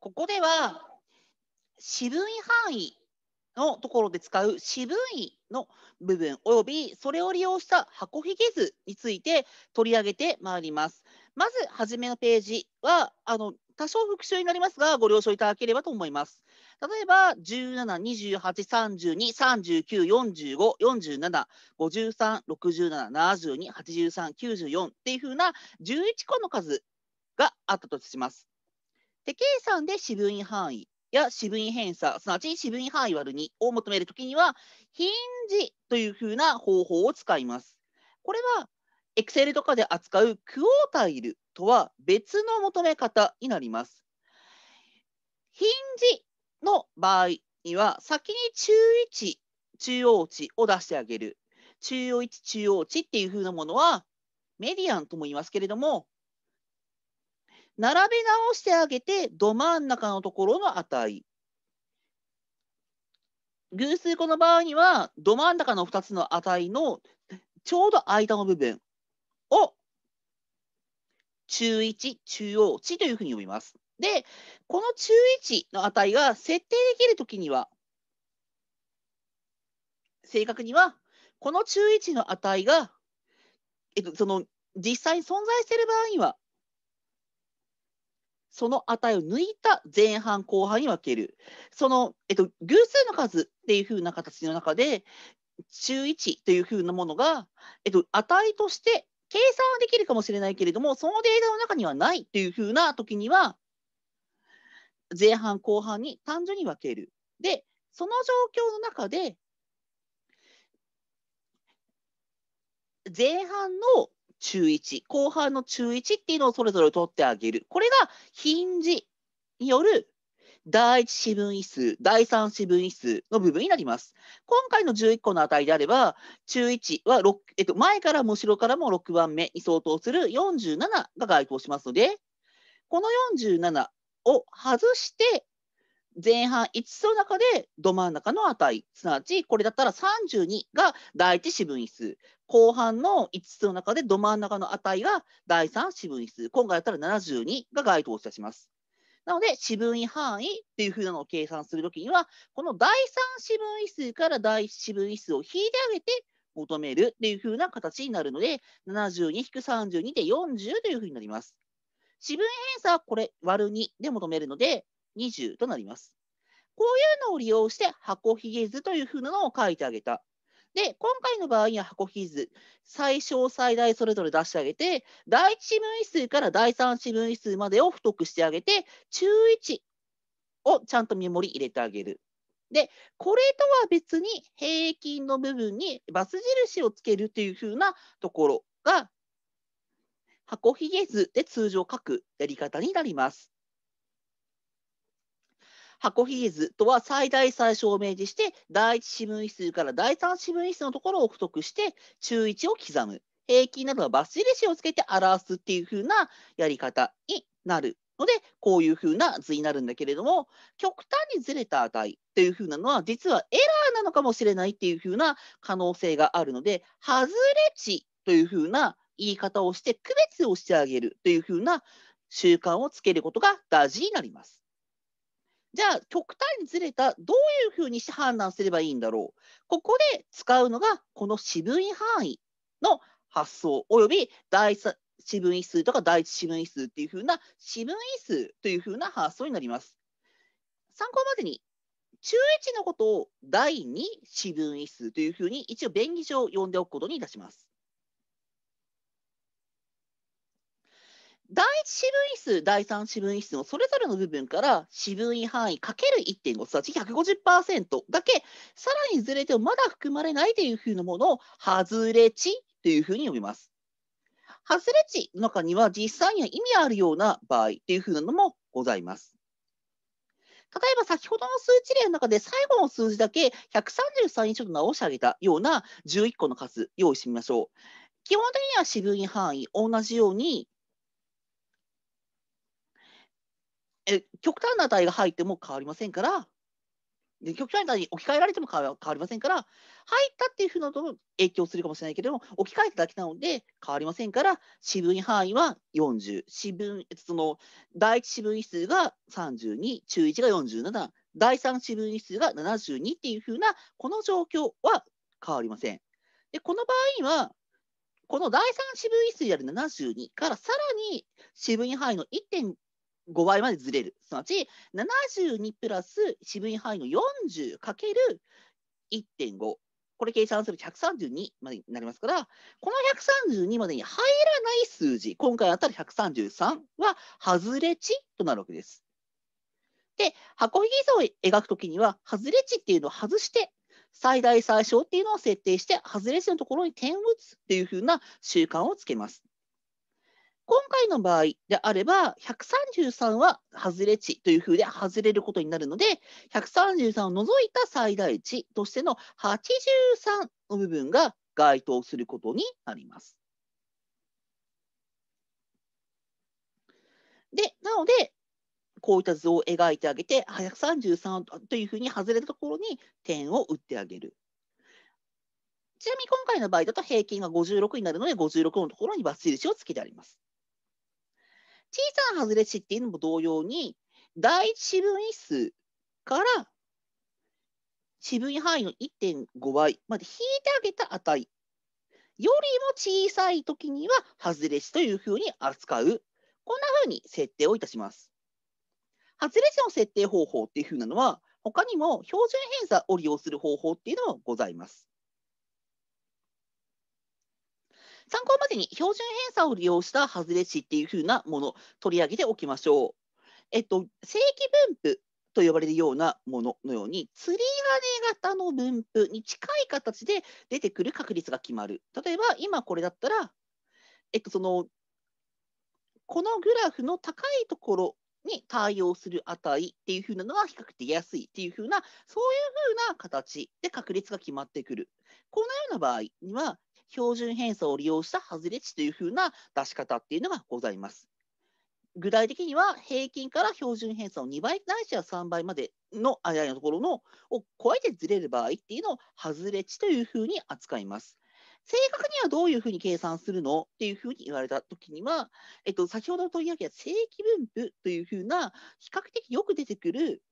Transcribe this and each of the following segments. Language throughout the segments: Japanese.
ここでは四分位範囲のところで使う四分位の部分およびそれを利用した箱ひげ図について取り上げてまいります。まず初めのページはあの多少復習になりますがご了承いただければと思います。例えば17、28、32、39、45、47、53、67、72、83、94っていうふうな11個の数があったとします。で、計算で四分位範囲や四分位偏差、すなわち四分位範囲割る2を求めるときには、ヒンジというふうな方法を使います。これは Excel とかで扱うクォータイルとは別の求め方になります。ヒンジの場合には、先に中位中央値を出してあげる。中央値、中央値っていう風なものは、メディアンとも言いますけれども、並べ直してあげて、ど真ん中のところの値。偶数個の場合には、ど真ん中の2つの値のちょうど間の部分を中1、中央値というふうに呼びます。で、この中1の値が設定できるときには、正確には、この中1の値が、えっと、その実際に存在している場合には、その値を抜いた前半後半に分ける。その、えっと、偶数の数っていう風な形の中で、中1という風なものが、えっと、値として計算はできるかもしれないけれども、そのデータの中にはないという風な時には、前半後半に単純に分ける。で、その状況の中で、前半の中1、後半の中1っていうのをそれぞれ取ってあげる。これがヒンジによる第一四分位数、第三四分位数の部分になります。今回の11個の値であれば、中1は6、えっと、前からも後ろからも6番目に相当する47が該当しますので、この47を外して、前半5つの中でど真ん中の値、すなわちこれだったら32が第一四分位数、後半の5つの中でど真ん中の値が第3四分位数。今回だったら72が該当いたします。なので、四分位範囲っていう風なのを計算するときには、この第3四分位数から第1四分位数を引いてあげて求めるっていう風な形になるので、72-32で40という風になります。四分偏差はこれ、割る2で求めるので、20となります。こういうのを利用して箱ひげ図という風なのを書いてあげたで、今回の場合には箱比図、最小、最大それぞれ出してあげて、第1四分位数から第3四分位数までを太くしてあげて、中1をちゃんとメモリ入れてあげる。で、これとは別に平均の部分にバス印をつけるというふうなところが、箱ひげ図で通常書くやり方になります。箱ーズとは最大最小を明示して、第1四分位数から第3四分位数のところを太くして、中1を刻む。平均などはバス印レシをつけて表すっていう風なやり方になるので、こういう風な図になるんだけれども、極端にずれた値という風なのは、実はエラーなのかもしれないっていう風な可能性があるので、外れ値という風な言い方をして、区別をしてあげるという風な習慣をつけることが大事になります。じゃあ、極端にずれた、どういうふうにして判断すればいいんだろう。ここで使うのが、この四分位範囲の発想、および第四分位数とか第一四分位数っていうふうな四分位数というふうな発想になります。参考までに、中1のことを第二四分位数というふうに一応便宜上呼んでおくことにいたします。第1四分位数、第3四分位数のそれぞれの部分から四分位範囲かける1.5すなわち150%だけさらにずれてもまだ含まれないというふうなものを外れ値というふうに呼びます。外れ値の中には実際には意味あるような場合というふうなのもございます。例えば先ほどの数値例の中で最後の数字だけ133にちょっと直してあげたような11個の数用意してみましょう。基本的には四分位範囲同じようにえ極端な値が入っても変わりませんから、で極端な値に置き換えられても変わりませんから、入ったっていうふうなと影響するかもしれないけれども、置き換えただけなので変わりませんから、四分位範囲は40、四分その第1四分位数が32、中1が47、第3四分位数が72っていうふうな、この状況は変わりません。でこの場合には、この第3四分位数である72からさらに四分位範囲の1.5 5倍までずれる。すなわち、72プラス渋い範囲の40かける1.5。これ計算すると132までになりますから、この132までに入らない数字、今回あったら133は外れ値となるわけです。で、箱ひげ図を描くときには、外れ値っていうのを外して、最大最小っていうのを設定して、外れ値のところに点を打つっていうふうな習慣をつけます。今回の場合であれば、133は外れ値というふうで外れることになるので、133を除いた最大値としての83の部分が該当することになります。で、なので、こういった図を描いてあげて、133というふうに外れたところに点を打ってあげる。ちなみに今回の場合だと平均が56になるので、56のところにバツ印をつけてあります。小さな外れ値っていうのも同様に、第1四分位数から四分位範囲の1.5倍まで引いてあげた値よりも小さいときには外れ値というふうに扱う。こんなふうに設定をいたします。外れ値の設定方法っていうふうなのは、他にも標準偏差を利用する方法っていうのもございます。参考までに標準偏差を利用した外れ値っていう風なもの、取り上げておきましょう。えっと、正規分布と呼ばれるようなもののように、釣り鐘型の分布に近い形で出てくる確率が決まる。例えば、今これだったら、えっと、その、このグラフの高いところに対応する値っていう風なのは比較的安いっていう風な、そういう風な形で確率が決まってくる。このような場合には、標準偏差を利用した外れ値というふうな出し方っていうのがございます。具体的には平均から標準偏差を2倍ないしは3倍までの間のところのを超えてずれる場合っていうのを外れ値というふうに扱います。正確にはどういうふうに計算するのっていうふうに言われたときには、えっと、先ほど取り上げた正規分布というふうな比較的よく出てくる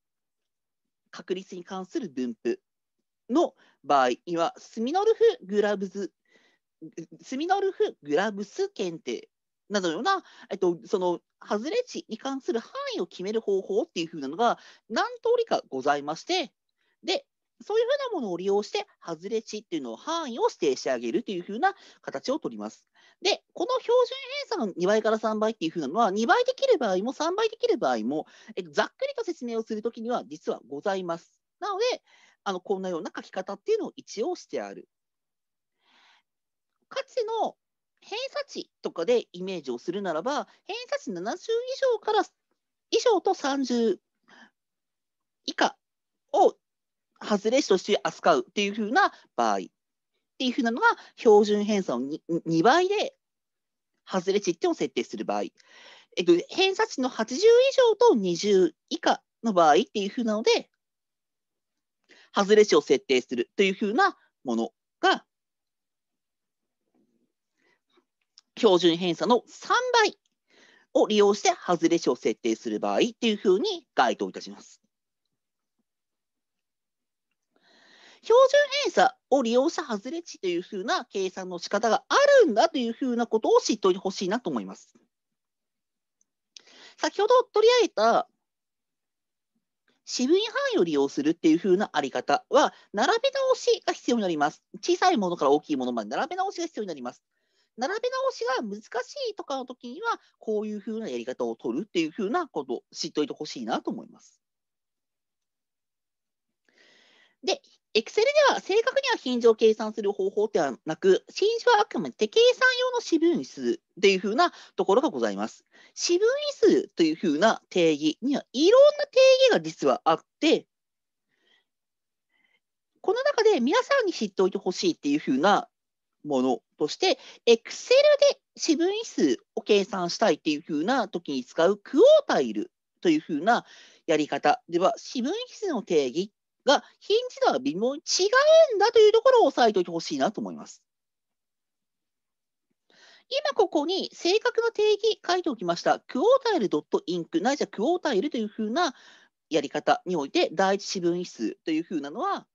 確率に関する分布の場合にはスミノルフ・グラブズスミノルフ・グラブス検定などのような、えっと、その外れ値に関する範囲を決める方法っていうふうなのが何通りかございまして、で、そういうふうなものを利用して、外れ値っていうのを範囲を指定してあげるというふうな形をとります。で、この標準偏差の2倍から3倍っていうふうなのは、2倍できる場合も3倍できる場合も、えざっくりと説明をするときには実はございます。なので、あのこんなような書き方っていうのを一応してある。価値の偏差値とかでイメージをするならば、偏差値70以上から以上と30以下を外れ値として扱うっていうふうな場合っていうふうなのが標準偏差を 2, 2倍で外れ値っていうのを設定する場合、えっと、偏差値の80以上と20以下の場合っていうふうなので、外れ値を設定するというふうなものが標準偏差の3倍を利用して外れ値を設定する場合っていうふうに該当いたします。標準偏差を利用した外れ値というふうな計算の仕方があるんだというふうなことを知っておいてほしいなと思います。先ほど取り上げた四分位範囲を利用するっていう風なあり方は、並べ直しが必要になります。小さいものから大きいものまで並べ直しが必要になります。並べ直しが難しいとかの時には、こういうふうなやり方を取るっていうふうなことを知っておいてほしいなと思います。で、Excel では正確には品種を計算する方法ではなく、品種はあくまで手計算用の四分位数っていうふうなところがございます。四分位数というふうな定義にはいろんな定義が実はあって、この中で皆さんに知っておいてほしいっていうふうなものとして、Excel で四分位数を計算したいっていう風な時に使うクオータイルという風なやり方では、四分位数の定義が品字とは微妙に違うんだというところを押さえておいてほしいなと思います。今ここに正確な定義書いておきました。クオータイル .inc ないしはクオータイルという風なやり方において第一四分位数という風なのは、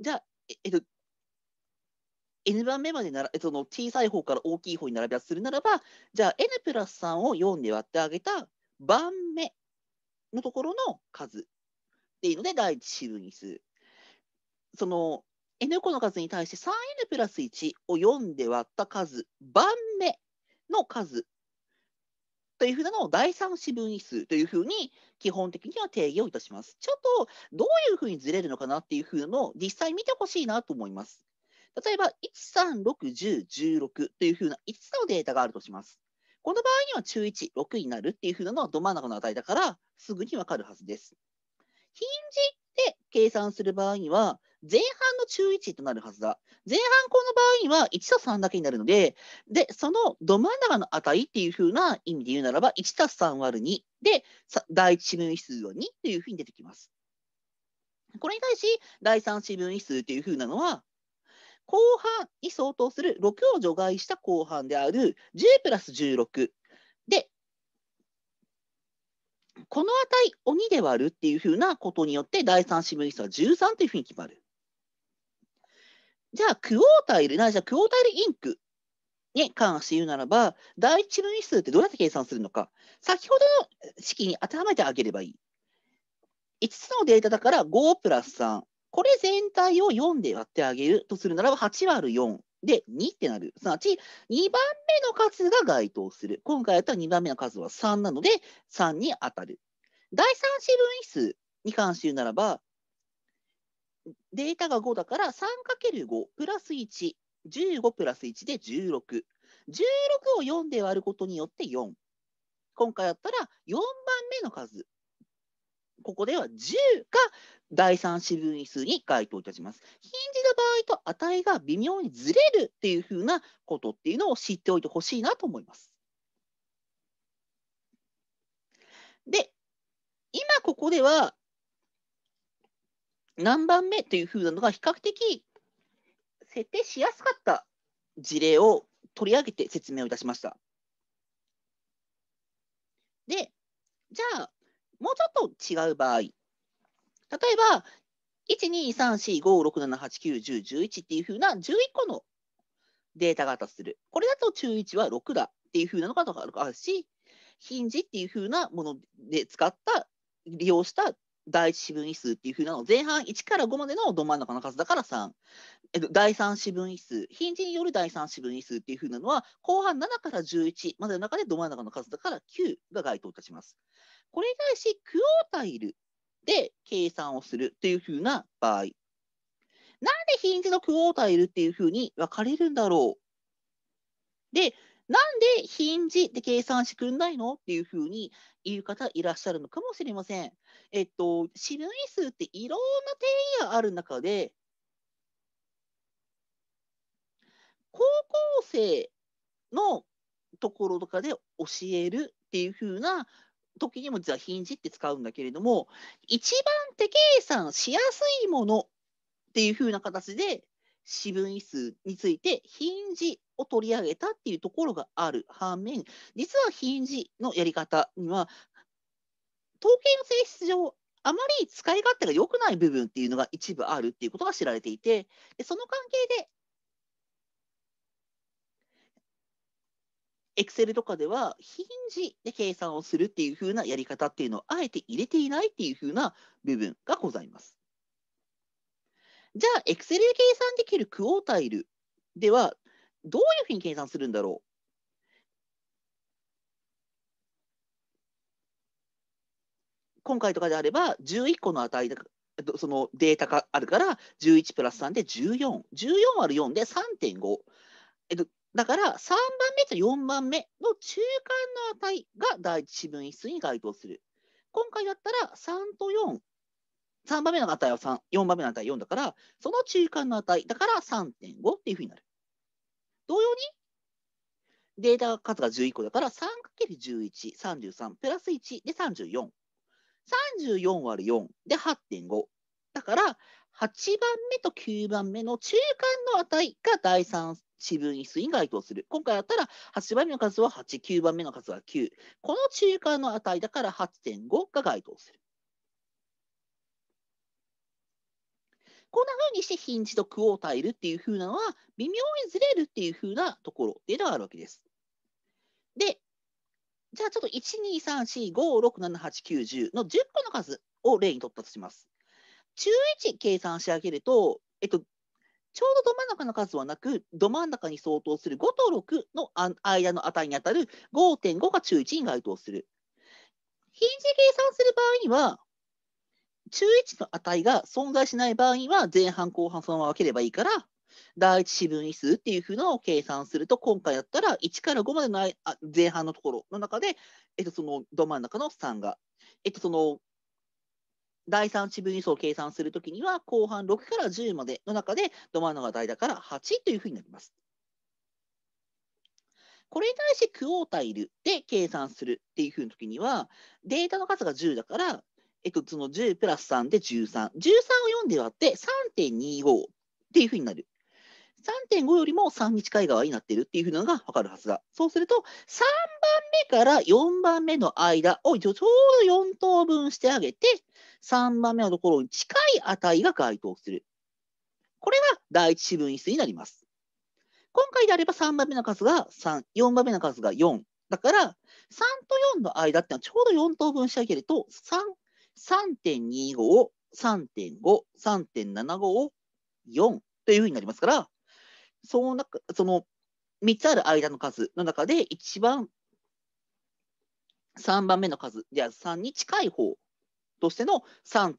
じゃあ、えっと、N 番目までならその小さい方から大きい方に並び出すするならば、じゃあ N プラス3を4で割ってあげた番目のところの数っていうので第1四分にする。その n 個の数に対して 3n プラス1を4で割った数、番目の数というふうなのを第3四分位数というふうに基本的には定義をいたします。ちょっとどういうふうにずれるのかなっていうふうのを実際見てほしいなと思います。例えば、1、3、6、10、16というふうな5つのデータがあるとします。この場合には中1、6になるっていうふうなのはど真ん中の値だから、すぐにわかるはずです。ヒンジで計算する場合には、前半の中1となるはずだ。前半この場合には1と3だけになるので、で、そのど真ん中の値っていうふうな意味で言うならば、1たす3割る2で、第1四分位数は2というふうに出てきます。これに対し、第3四分位数というふうなのは、後半に相当する6を除外した後半である J プラス16で、この値を2で割るっていうふうなことによって第3四分位数は13というふうに決まる。じゃあ、クオータイル、ないじゃクオータイルインクに関して言うならば、第1分位数ってどうやって計算するのか、先ほどの式に当てはめてあげればいい。5つのデータだから5プラス3、これ全体を4で割ってあげるとするならば、8割る4で2ってなる。すなわち、2番目の数が該当する。今回やったら2番目の数は3なので、3に当たる。第3四分位数に関して言うならば、データが5だから 3×5 プラス1、15プラス1で16。16を4で割ることによって4。今回やったら4番目の数ここでは10が第3四分位数に該当いたします。ヒンジの場合と値が微妙にずれるっていうふうなことっていうのを知っておいてほしいなと思います。で、今ここでは何番目というふうなのが比較的設定しやすかった事例を取り上げて説明をいたしました。で、じゃあ、もうちょっと違う場合、例えば、1234567891011っていうふうな11個のデータが当たする。これだと中1は6だっていうふうなのがあるし、ヒンジっていうふうなもので使った、利用した第1四分位数っていうふうなの前半1から5までのど真ん中の数だから3、えっと、第3四分位数ヒンジによる第3四分位数っていうふうなのは後半7から11までの中でど真ん中の数だから9が該当いたします。これに対しクオータイルで計算をするというふうな場合なんでヒンジのクオータイルっていうふうに分かれるんだろうでなんでヒンジで計算してくんないのっていうふうに言う方いらっしゃるのかもしれません。えっと、種類数っていろんな定義がある中で、高校生のところとかで教えるっていう風な時にも実はヒンジって使うんだけれども、一番手計算しやすいものっていう風な形で四分位数についてヒンジを取り上げたっていうところがある反面、実はヒンジのやり方には統計の性質上、あまり使い勝手が良くない部分っていうのが一部あるっていうことが知られていて、でその関係で、エクセルとかでは、ヒンジで計算をするっていうふうなやり方っていうのをあえて入れていないっていうふうな部分がございます。じゃあ、エクセルで計算できるクオータイルでは、どういうふうに計算するんだろう今回とかであれば11個の値だそのデータがあるから11プラス3で1414 14割る4で3.5、えっと、だから3番目と4番目の中間の値が第一四分一数に該当する今回だったら3と4 3番目の値は3、4番目の値は4だから、その中間の値だから3.5っていうふうになる。同様に、データ数が11個だから 3×11、33、プラス1で34。34割4で8.5。だから、8番目と9番目の中間の値が第3四分位数に該当する。今回だったら8番目の数は8、9番目の数は9。この中間の値だから8.5が該当する。こんな風にしてヒンジとクオータイルっていう風なのは微妙にずれるっていう風なところっていうのがあるわけです。じゃあちょっと12345678910の10個の数を例に到達します。中1計算し上げると、えっと、ちょうどど真ん中の数はなく、ど真ん中に相当する5と6の間の値に当たる5.5が中1に該当する。ヒンジ計算する場合には、中1の値が存在しない場合には前半後半そのまま分ければいいから、第1四分位数っていうふうなのを計算すると、今回だったら1から5までのあ前半のところの中で、えっと、そのど真ん中の3が、えっと、その第3四分位数を計算するときには、後半6から10までの中で、ど真ん中が大だから8というふうになります。これに対してクオータイルで計算するっていうふうなときには、データの数が10だから、えっと、その10プラス3で13。13を4で割って3.25っていうふうになる。3.5よりも3に近い側になっているっていうのが分かるはずだ。そうすると、3番目から4番目の間をちょうど4等分してあげて、3番目のところに近い値が該当する。これが第一四分位数になります。今回であれば3番目の数が3、4番目の数が4。だから、3と4の間ってのはちょうど4等分してあげると、3、3.25を3.5、3.75を4というふうになりますから、その中、その3つある間の数の中で、一番3番目の数、じゃる3に近い方としての3.25が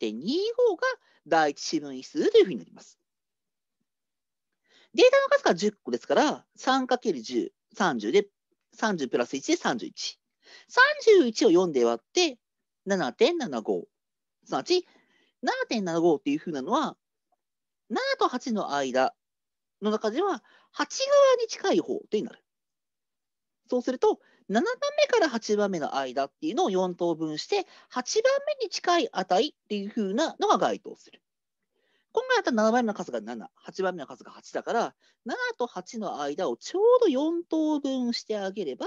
第一四分位数というふうになります。データの数が10個ですから、3×10、30で、30プラス1で31。31を4で割って、7.75。すなわち、7.75っていうふうなのは、7と8の間の中では8側に近い方てなる。そうすると、7番目から8番目の間っていうのを4等分して、8番目に近い値っていう風なのが該当する。今回だったら7番目の数が7、8番目の数が8だから、7と8の間をちょうど4等分してあげれば、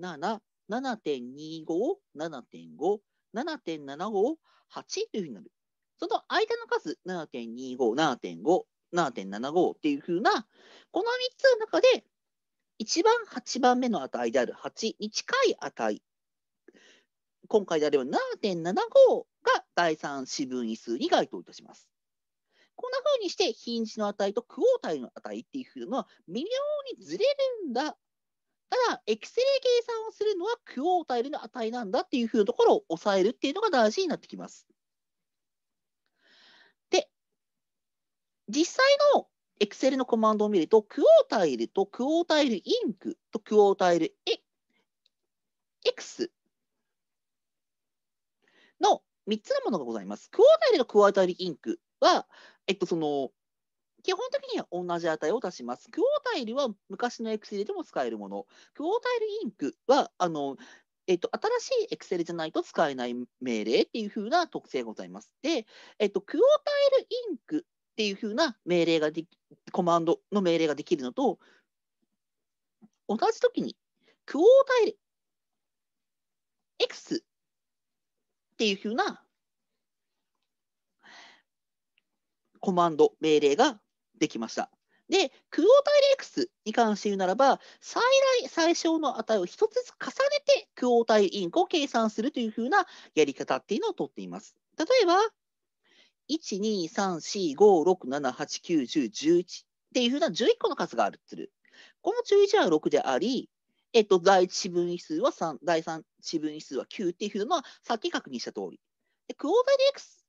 7、7.25、7.5、7.75、8というふうになる。その間の数、7.25、7.5、7.75っていうふうな、この3つの中で、一番8番目の値である8に近い値、今回であれば7.75が第3四分位数に該当いたします。こんな風にして、品詞の値とクオータイの値っていうのは微妙にずれるんだ。ただ、エクセル計算をするのはクオータイルの値なんだっていううなところを抑えるっていうのが大事になってきます。実際の Excel のコマンドを見ると、クオータイルとクオータイルインクとクオータイル X の3つのものがございます。クオータイルとクオータイルインクは、えっと、その基本的には同じ値を出します。クオータイルは昔の Excel でも使えるもの。クオータイルインクは、あのえっと、新しい Excel じゃないと使えない命令っていう風な特性がございます。で、えっと、クオータイルインクっていうふうな命令ができ、コマンドの命令ができるのと、同じ時に、クオータイ X っていうふうなコマンド、命令ができました。で、クオータイル X に関して言うならば、最大、最小の値を1つずつ重ねて、クオータイルインクを計算するというふうなやり方っていうのをとっています。例えば、1,2,3,4,5,6,7,8,9,10,11っていうふうな11個の数があるってる。この11は6であり、えっと、第1四分位数は3、第3四分位数は9っていうのは、さっき確認した通り。で、クオータリ X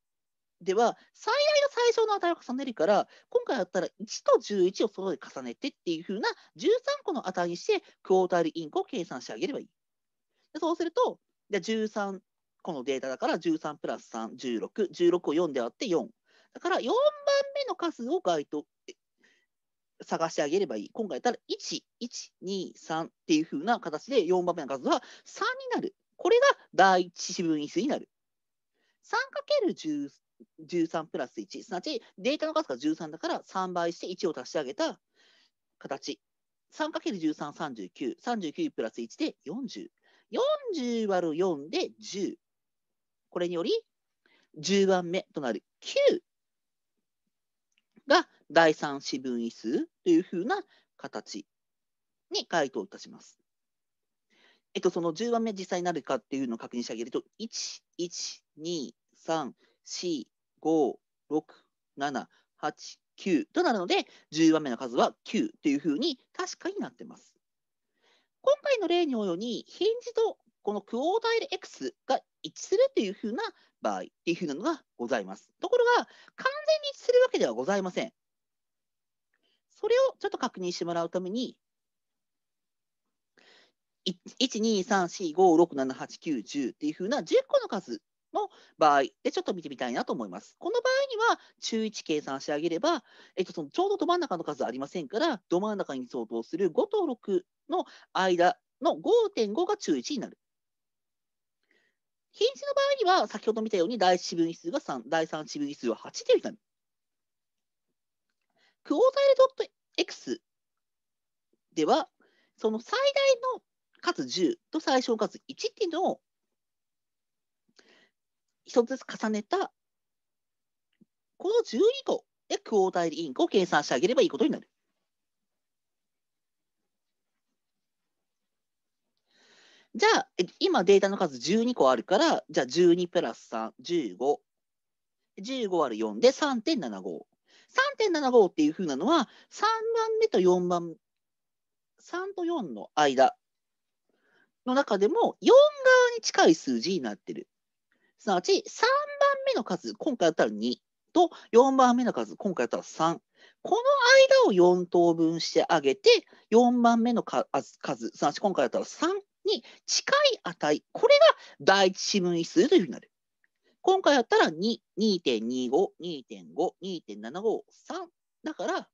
では、最大の最小の値を重ねるから、今回だったら1と11を揃えて重ねてっていうふうな13個の値にして、クオータリインクを計算してあげればいい。でそうすると、じゃあ13このデータだから13プラス3、16、16を4であって4。だから4番目の数を該当探してあげればいい。今回だったら1、1、2、3っていう風な形で4番目の数は3になる。これが第1四分位数になる。3×13 プラス1、すなわちデータの数が13だから3倍して1を足してあげた形。3×13、39。39プラス1で40。40割る4で10。これにより、10番目となる9が第3四分位数というふうな形に回答いたします。えっと、その10番目実際になるかっていうのを確認してあげると、1、1、2、3、4、5、6、7、8、9となるので、10番目の数は9というふうに確かになってます。今回の例のように、ヒンジとこのクオータイル X が一致するというふうな場合っていうふうなのがございます。ところが、完全に一致するわけではございません。それをちょっと確認してもらうために、1,2,3,4,5,6,7,8,9,10っていうふうな10個の数の場合でちょっと見てみたいなと思います。この場合には中1計算してあげれば、えっと、そのちょうどど真ん中の数ありませんから、ど真ん中に相当する5と6の間の5.5が中1になる。品止の場合には、先ほど見たように第四分位数が3、第3四分位数は8といううにクオータイルドット .x では、その最大の数10と最小数1っていうのを一つずつ重ねた、この12個でクオータイルインクを計算してあげればいいことになる。じゃあ、今データの数12個あるから、じゃあ12プラス3、15。15ある4で3.75。3.75っていうふうなのは、3番目と4番、3と4の間の中でも4側に近い数字になってる。すなわち、3番目の数、今回だったら2と、4番目の数、今回だったら3。この間を4等分してあげて、4番目の数、すなわち今回だったら3に近い値、これが第一四分位数というふうになる。今回やったら2、2.25、2.5、2.753。だから、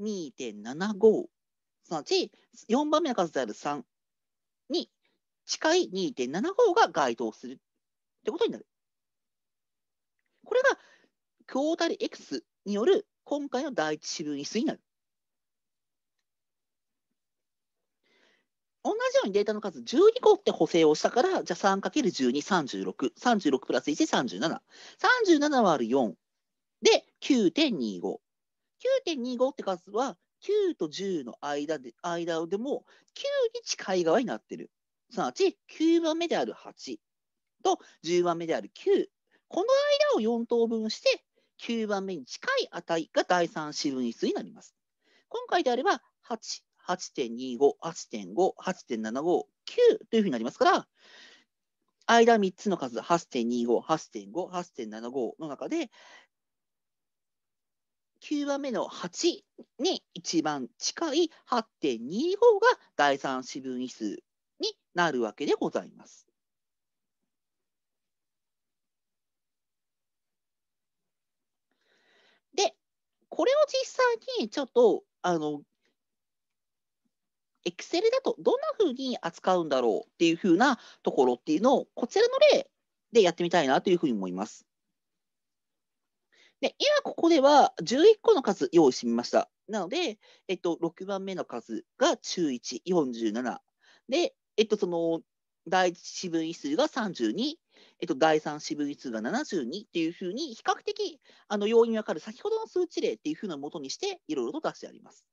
2.75、すなわち4番目の数である3に近い2.75が該当するってことになる。これが、兄弟 X による今回の第一四分位数になる。同じようにデータの数12個って補正をしたから、じゃあ 3×12、36。36プラス1、37。37割る4。で、9.25。9.25って数は、9と10の間で間でも、9に近い側になってる。すなわち、9番目である8と10番目である9。この間を4等分して、9番目に近い値が第3四分位数になります。今回であれば、8 8.25、8.5、8.75、9というふうになりますから、間3つの数、8.25、8.5、8.75の中で、9番目の8に一番近い8.25が第三四分位数になるわけでございます。で、これを実際にちょっとあのエクセルだとどんなふうに扱うんだろうっていうふうなところっていうのを、こちらの例でやってみたいなというふうに思います。で今ここでは11個の数用意してみました。なので、えっと、6番目の数が中1、47。で、えっと、その第1四分位数が32、えっと、第3四分位数が72っていうふうに、比較的あの容易に分かる先ほどの数値例っていうふうなもとにして、いろいろと出してあります。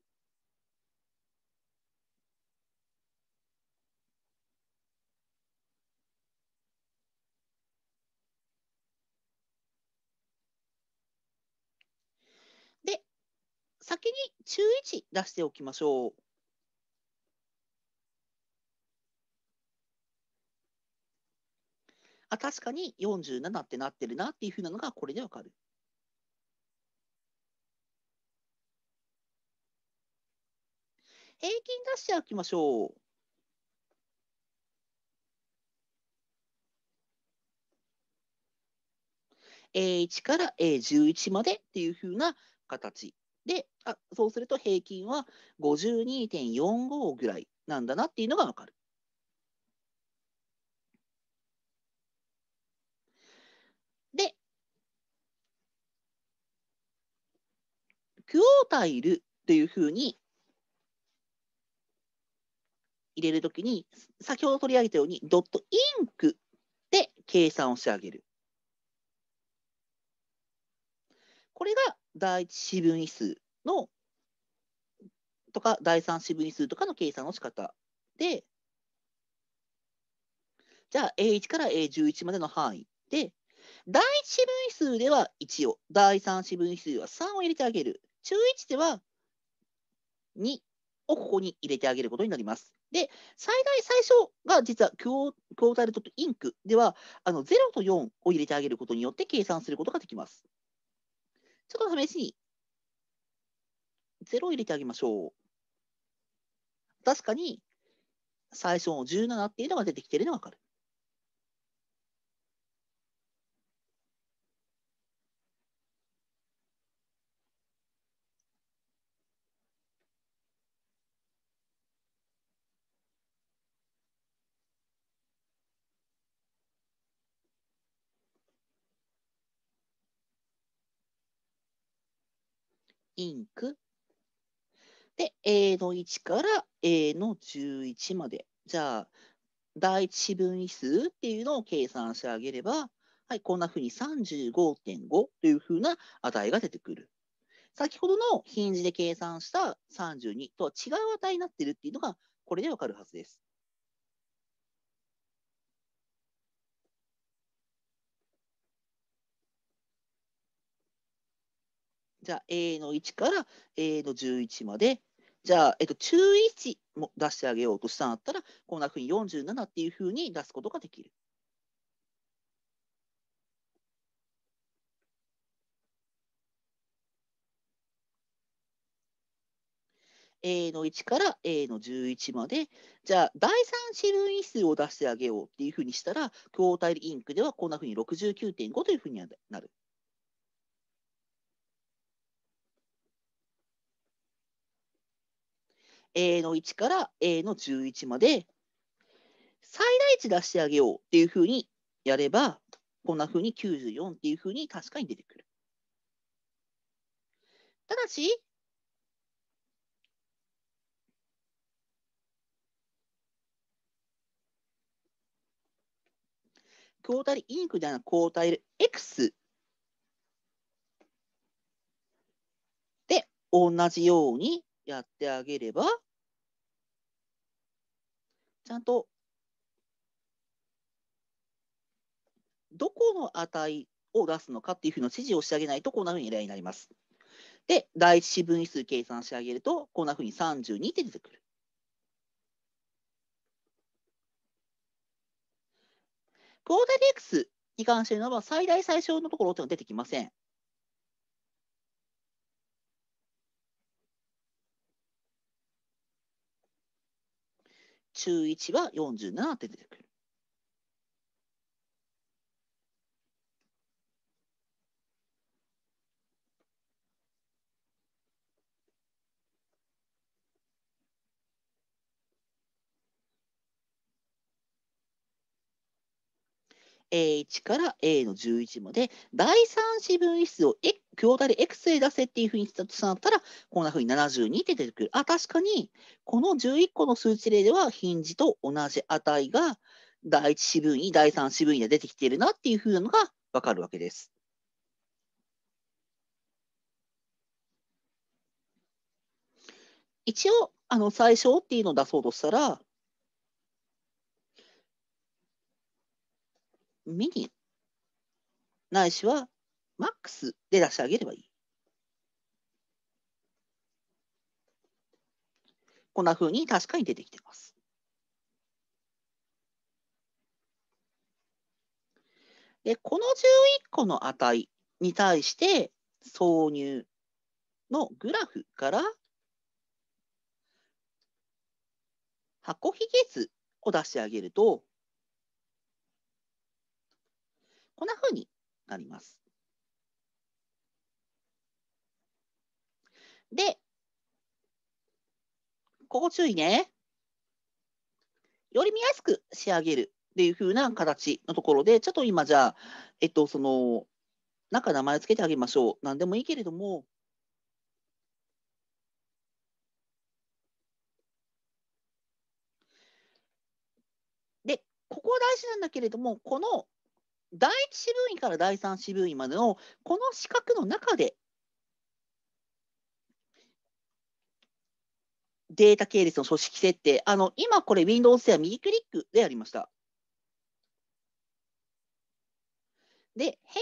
先に注意値出しておきましょう。あ、確かに47ってなってるなっていうふうなのがこれでわかる。平均出しておきましょう。A1 から A11 までっていうふうな形であ、そうすると平均は52.45ぐらいなんだなっていうのがわかる。で、クオータイルというふうに入れるときに、先ほど取り上げたように、ドットインクで計算をしてあげる。これが第1四分位数のとか第3四分位数とかの計算の仕方で、じゃあ A1 から A11 までの範囲で、第1四分位数では1を、第3四分位数は3を入れてあげる。中1では2をここに入れてあげることになります。で、最大、最初が実はクオクータルドットインクでは、あの0と4を入れてあげることによって計算することができます。ちょっと試しに、0を入れてあげましょう。確かに、最初の17っていうのが出てきてるのがわかる。インク。で、A の1から A の11まで。じゃあ、第一四分位数っていうのを計算してあげれば、はい、こんなふうに35.5というふうな値が出てくる。先ほどのヒンジで計算した32とは違う値になってるっていうのが、これでわかるはずです。じゃあ A の1から A の11まで、じゃあ、えっと、中1も出してあげようとしたんだったら、こんなふうに47っていうふうに出すことができる。A の1から A の11まで、じゃあ、第3種類数を出してあげようっていうふうにしたら、クォータイルインクではこんなふうに69.5というふうになる。A の1から A の11まで最大値出してあげようっていうふうにやれば、こんなふうに94っていうふうに確かに出てくる。ただし、クォータリインクではなくクォータリ X で同じようにやってあげれば、ちゃんとどこの値を出すのかっていうふうな指示をしてあげないと、こんなふうに例になります。で、第一四分位数計算してあげると、こんなふうに32って出てくる。クォータリ X に関しては、最大最小のところっていうのは出てきません。中1は47て出てくる。A1 から A の11まで、第3四分位数を、X、強大で X で出せっていうふうにしたとしたら、こんなふうに72って出てくる。あ、確かに、この11個の数値例では、ヒンジと同じ値が、第1四分位、第3四分位で出てきているなっていうふうなのがわかるわけです。一応、あの最小っていうのを出そうとしたら、ミニないしはマックスで出してあげればいい。こんなふうに確かに出てきてます。で、この11個の値に対して挿入のグラフから箱ひげ図を出してあげると、こんなふうになります。で、ここ注意ね。より見やすく仕上げるっていうふうな形のところで、ちょっと今じゃあ、えっと、その、中名前つけてあげましょう。なんでもいいけれども、で、ここは大事なんだけれども、この第一四分位から第三四分位までのこの四角の中でデータ系列の組織設定、あの今これ Windows では右クリックでやりました。で、平均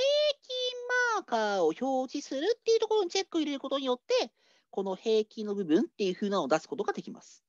マーカーを表示するっていうところにチェックを入れることによって、この平均の部分っていうふうなのを出すことができます。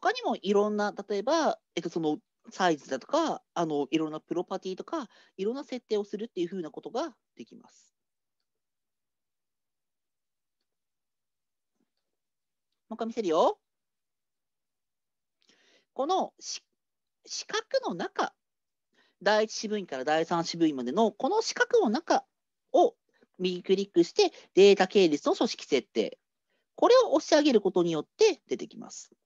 他にもいろんな例えば、えっと、そのサイズだとかあのいろんなプロパティとかいろんな設定をするっていうふうなことができます。もう一回見せるよ。この四角の中第1四分位から第3四分位までのこの四角の中を右クリックしてデータ系列の組織設定これを押し上げることによって出てきます。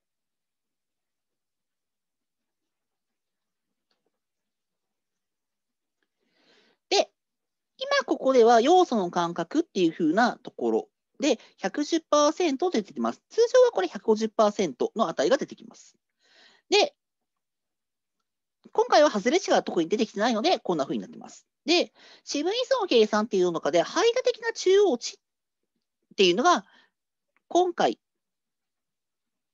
今ここでは要素の感覚っていう風なところで110%出てきます。通常はこれ150%の値が出てきます。で、今回は外れ値が特に出てきてないので、こんな風になってます。で、四分位相の計算っていうの中で、排他的な中央値っていうのが、今回、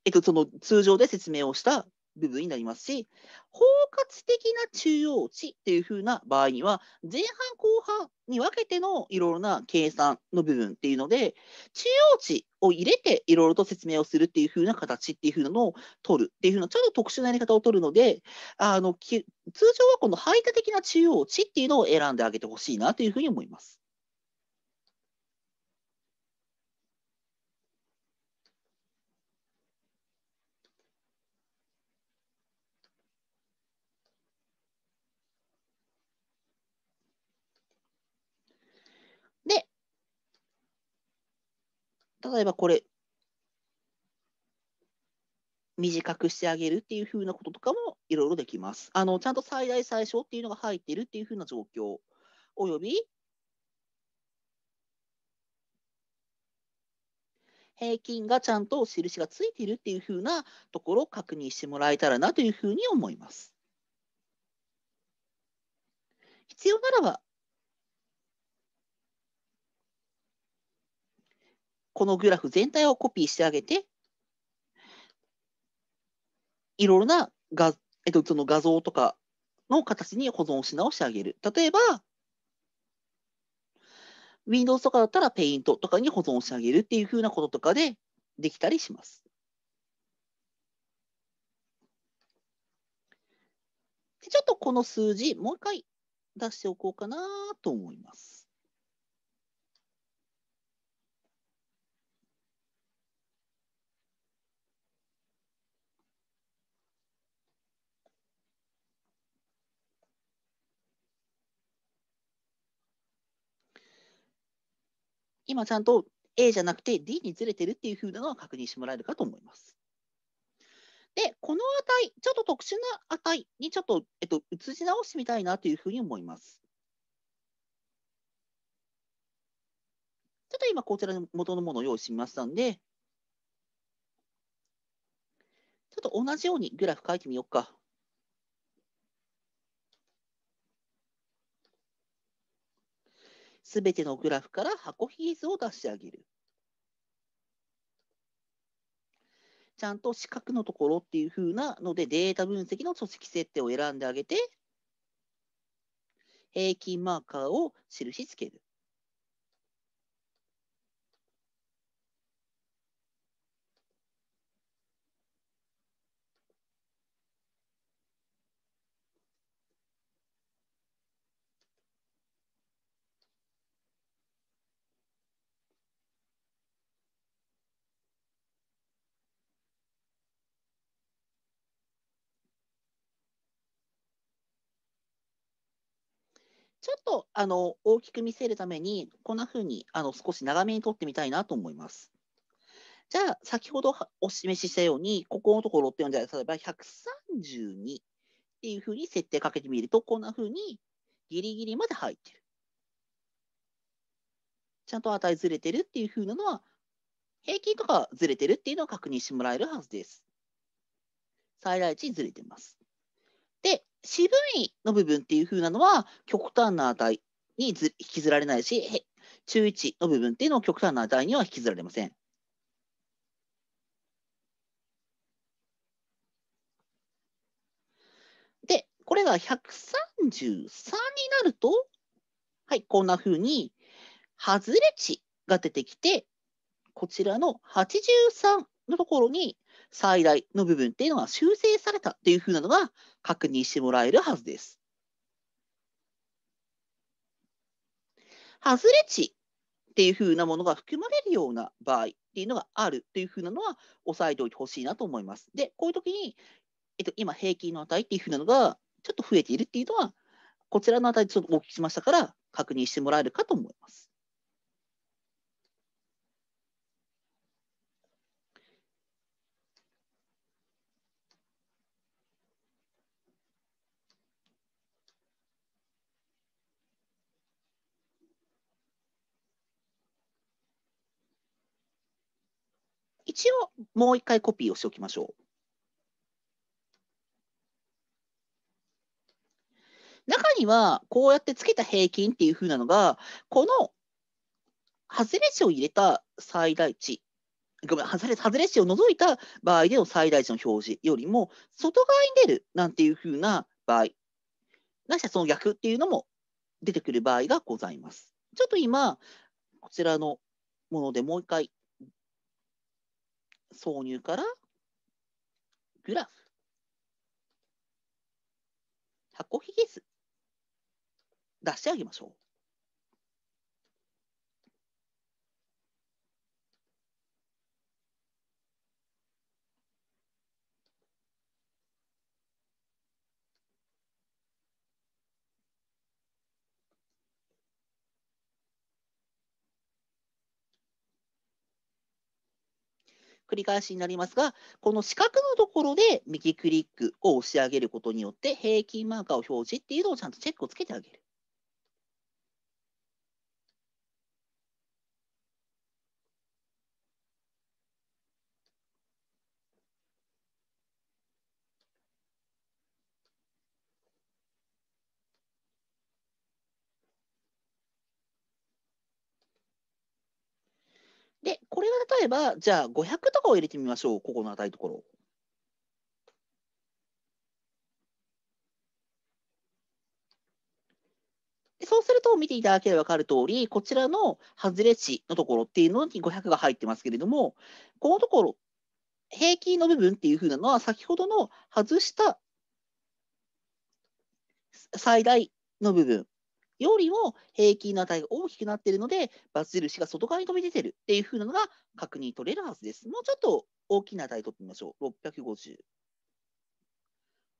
えっと、その通常で説明をした部分になりますし、包括的な中央値っていう風な場合には、前半後半に分けてのいろいろな計算の部分っていうので、中央値を入れていろいろと説明をするっていう風な形っていう風なのを取るっていう風な、ちょっと特殊なやり方を取るので、あの通常はこの排他的な中央値っていうのを選んであげてほしいなというふうに思います。例えばこれ、短くしてあげるっていうふうなこととかもいろいろできます。あのちゃんと最大最小っていうのが入っているっていうふうな状況、および平均がちゃんと印がついているっていうふうなところを確認してもらえたらなというふうに思います。必要ならばこのグラフ全体をコピーしてあげて、いろいろな画,、えっと、その画像とかの形に保存し直してあげる。例えば、Windows とかだったら Paint とかに保存してあげるっていうふうなこととかでできたりします。でちょっとこの数字、もう一回出しておこうかなと思います。今ちゃんと A じゃなくて D にずれてるっていうふうなのは確認してもらえるかと思います。で、この値、ちょっと特殊な値にちょっと、えっと、移し直してみたいなというふうに思います。ちょっと今、こちらの元のものを用意しましたんで、ちょっと同じようにグラフ書いてみようか。すべてのグラフから箱比率を出してあげる。ちゃんと四角のところっていうふうなので、データ分析の組織設定を選んであげて、平均マーカーを印つける。ちょっとあの大きく見せるために、こんな風にあの少し長めに撮ってみたいなと思います。じゃあ、先ほどお示ししたように、ここのところって読んで、例えば132っていう風に設定かけてみると、こんな風にギリギリまで入ってる。ちゃんと値ずれてるっていう風なのは、平均とかずれてるっていうのを確認してもらえるはずです。最大値ずれてます。で、渋いの部分っていう風なのは極端な値に引きずられないし、中1の部分っていうのは極端な値には引きずられません。で、これが133になると、はい、こんな風に、外れ値が出てきて、こちらの83のところに最大の部分っていうのが修正されたっていうふうなのが確認してもらえるはずです。外れ値っていうふうなものが含まれるような場合っていうのがあるっていうふうなのは押さえておいてほしいなと思います。で、こういう時に、えっと、今平均の値っていうふうなのがちょっと増えているっていうのは、こちらの値ちょっと大きくしましたから確認してもらえるかと思います。一応もう一回コピーをしておきましょう。中にはこうやってつけた平均っていうふうなのが、この外れ値を入れた最大値、ごめん、外れ外れ値を除いた場合での最大値の表示よりも、外側に出るなんていうふうな場合、なしはその逆っていうのも出てくる場合がございます。ちょっと今、こちらのものでもう一回挿入からグラフ、箱ひげ図出してあげましょう。繰り返しになりますが、この四角のところで右クリックを押し上げることによって、平均マーカーを表示っていうのをちゃんとチェックをつけてあげる。えば、じゃあ500とかを入れてみましょう、ここの値ところ。そうすると見ていただければ分かる通り、こちらの外れ値のところっていうのに500が入ってますけれども、このところ、平均の部分っていうふうなのは、先ほどの外した最大の部分よりも平均の値が大きくなっているので、バツ印が外側に飛び出てるっていう風なのが確認取れるはずです。もうちょっと大きな値取ってみましょう。650。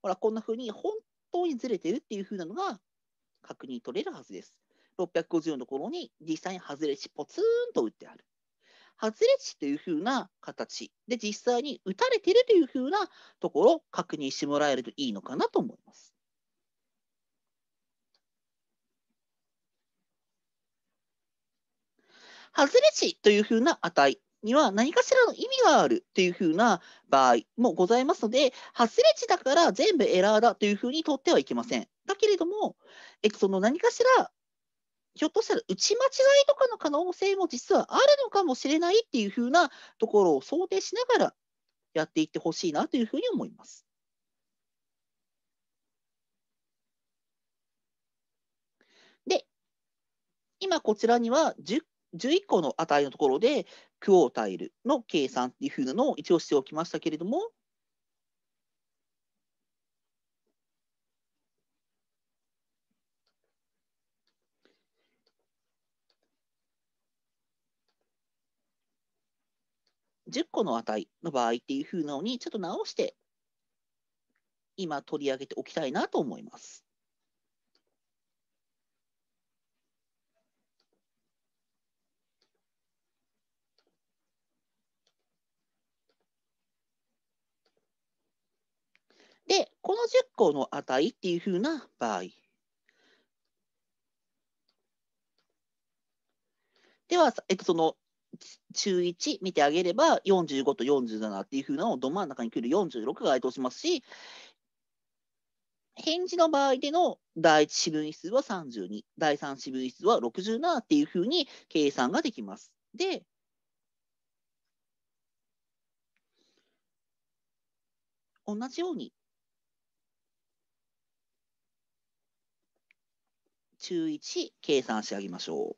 ほら、こんな風に本当にずれてるっていう風なのが確認取れるはずです。650のところに実際に外れ値ポツンと打ってある。外れ値という風な形で実際に打たれてるという風なところを確認してもらえるといいのかなと思います。外れ値というふうな値には何かしらの意味があるというふうな場合もございますので、外れ値だから全部エラーだというふうにとってはいけません。だけれども、その何かしら、ひょっとしたら打ち間違いとかの可能性も実はあるのかもしれないっていうふうなところを想定しながらやっていってほしいなというふうに思います。で、今こちらには10 11個の値のところで、クォータイルの計算っていうふうなのを一応しておきましたけれども、10個の値の場合っていうふうなのにちょっと直して今取り上げておきたいなと思います。で、この10個の値っていうふうな場合。では、えっと、その中1見てあげれば45と47っていうふうなのをど真ん中に来る46が該当しますし、返事の場合での第1四分位数は32、第3四分位数は67っていうふうに計算ができます。で、同じように1計算してあげましょう。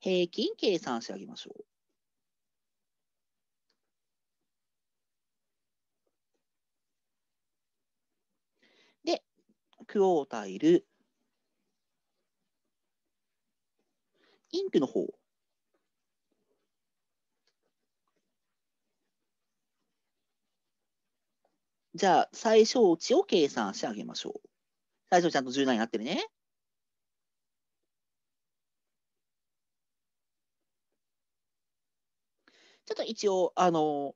平均計算してあげましょう。で、クオータイル、インクの方じゃあ、最小値を計算してあげましょう。最初ちゃんと17になってるね。ちょっと一応、あの、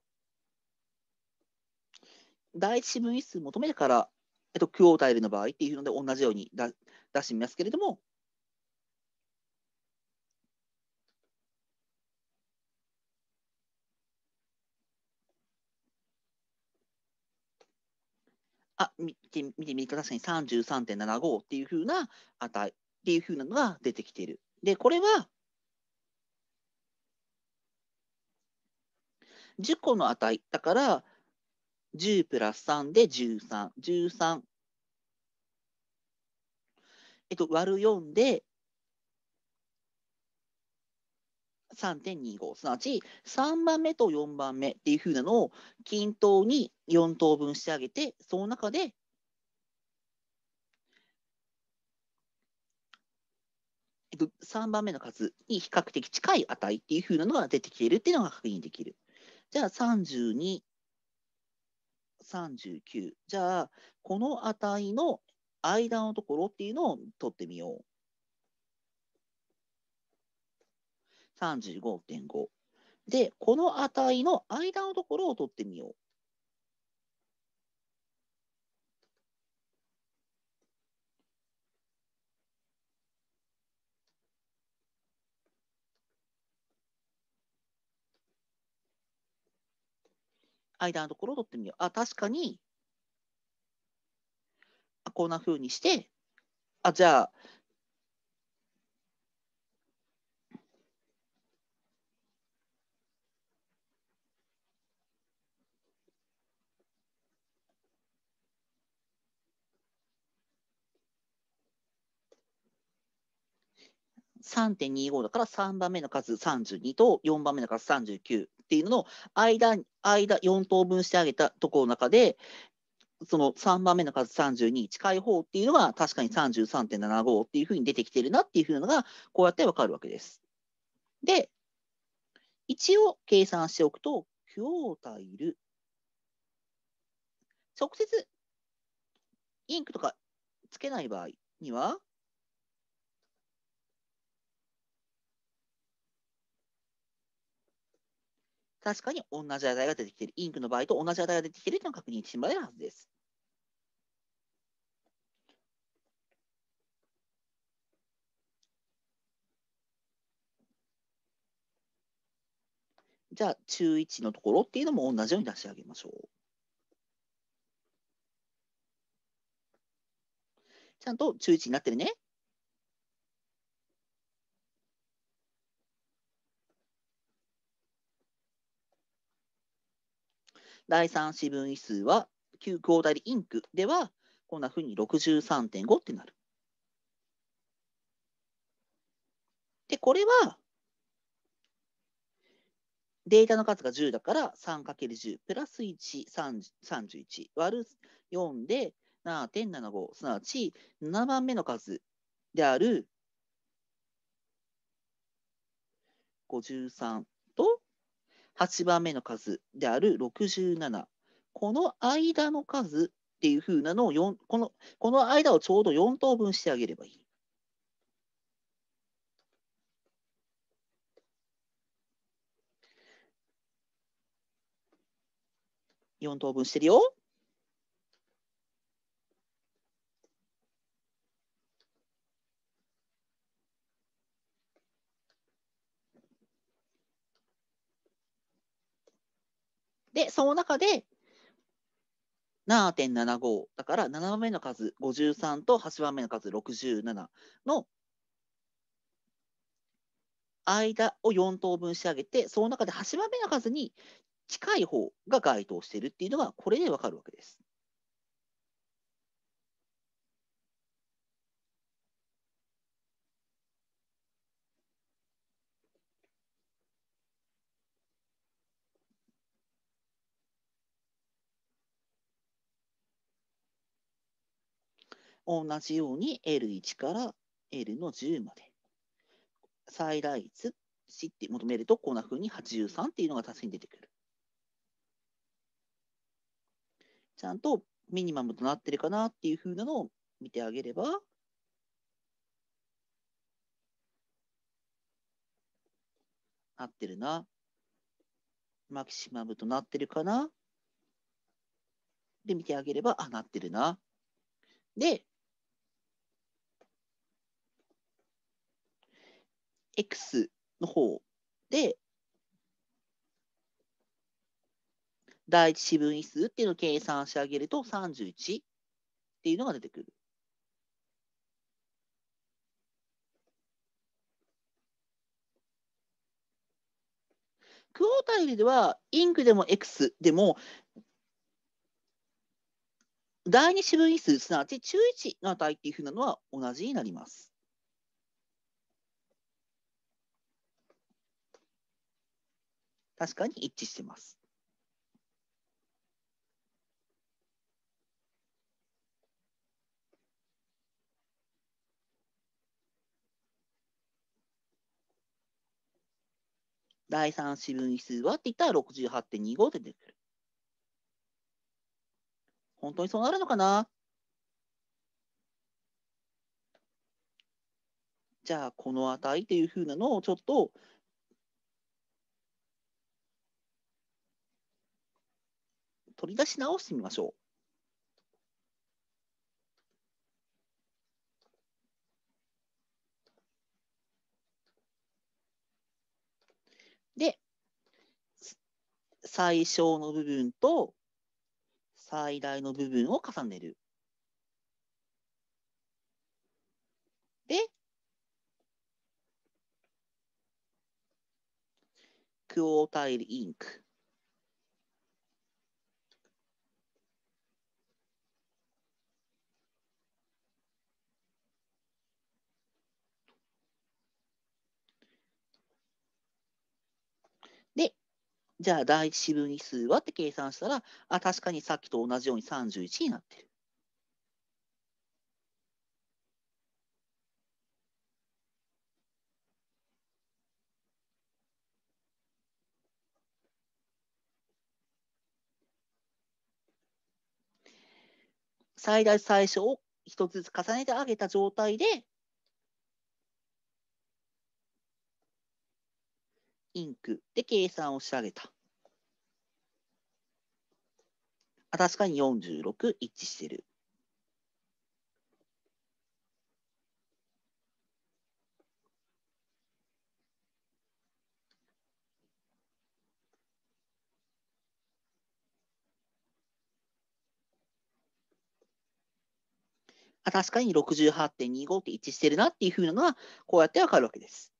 第一四分位数求めてから、えっと、クオータイルの場合っていうので同じように出してみますけれども、あ見て見てみるく確かに33.75っていうふうな値っていうふうなのが出てきている。で、これは10個の値だから10プラス3で13、13、えっと、割る4で3.25、すなわち3番目と4番目っていうふうなのを均等に4等分してあげて、その中で3番目の数に比較的近い値っていうふうなのが出てきているっていうのが確認できる。じゃあ32、39。じゃあ、この値の間のところっていうのを取ってみよう。35.5。で、この値の間のところを取ってみよう。間のところを取ってみよう。あ、確かに、こんなふうにして、あ、じゃあ、3.25だから3番目の数32と4番目の数39っていうのの間、間4等分してあげたところの中で、その3番目の数32近い方っていうのが確かに33.75っていうふうに出てきてるなっていうふうなのがこうやってわかるわけです。で、一応計算しておくと、今日対る。直接インクとかつけない場合には、確かに同じ値が出てきている。インクの場合と同じ値が出てきているというのを確認してもらえるはずです。じゃあ、中1のところっていうのも同じように出してあげましょう。ちゃんと中1になってるね。第3四分位数は9交代リインクではこんなふうに63.5ってなる。で、これはデータの数が10だから 3×10 プラス1、31割る4で7.75、すなわち7番目の数である53と8番目の数である67。この間の数っていうふうなのを4この、この間をちょうど4等分してあげればいい。4等分してるよ。で、その中で7.75だから7番目の数53と8番目の数67の間を4等分仕上げて、その中で8番目の数に近い方が該当しているっていうのが、これでわかるわけです。同じように L1 から L の10まで、最大値って求めると、こんなふうに83っていうのが足しに出てくる。ちゃんとミニマムとなってるかなっていうふうなのを見てあげれば、なってるな。マキシマムとなってるかなで、見てあげれば、あ、なってるな。で、x の方で、第一四分位数っていうのを計算してあげると31っていうのが出てくる。クォータイルでは、インクでも X でも、第二四分位数、すなわち中1の値っていうふうなのは同じになります。確かに一致してます。第3四分位数はって言ったら68.25で出てくる。本当にそうなるのかなじゃあこの値っていうふうなのをちょっと取り出し直してみましょう。で、最小の部分と最大の部分を重ねる。で、クオータイルインク。じゃあ第1四分位数はって計算したら、あ、確かにさっきと同じように31になってる。最大最小を1つずつ重ねてあげた状態で、インクで計算をしてあげた。あ、確かに46一致してる。あ、確かに68.25って一致してるなっていうふうなのは、こうやってわかるわけです。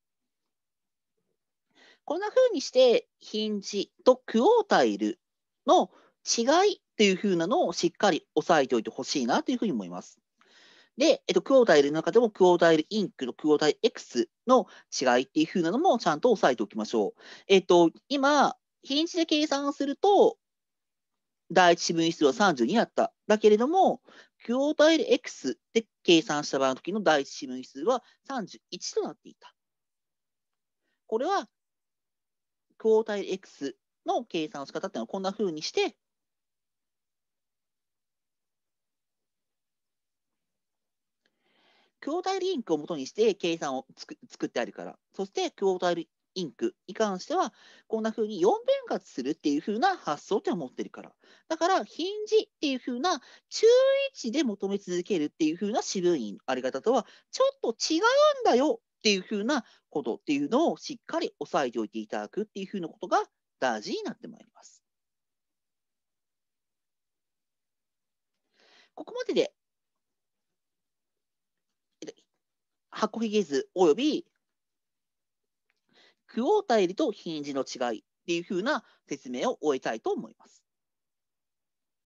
こんな風にしてヒンジとクオータイルの違いっていう風なのをしっかり押さえておいてほしいなというふうに思います。で、えっと、クオータイルの中でもクオータイルインクとクオータイル X の違いっていう風なのもちゃんと押さえておきましょう。えっと、今、ヒンジで計算すると、第1四分位数は32だった。だけれども、クオータイル X で計算した場合の時の第1四分位数は31となっていた。これは抗体 X の計算の仕方っていうのはこんなふうにして、筐体リンクを元にして計算をつく作ってあるから、そして筐体インクに関しては、こんなふうに4分割するっていうふうな発想って思ってるから。だから、ヒンジっていうふうな中位置で求め続けるっていうふうな渋のあり方とは、ちょっと違うんだよっていうふうなことっていうのをしっかり押さえておいていただくっていうふうなことが大事になってまいります。ここまでで、箱ひげ図およびクオータイルとヒンジの違いっていうふうな説明を終えたいと思います。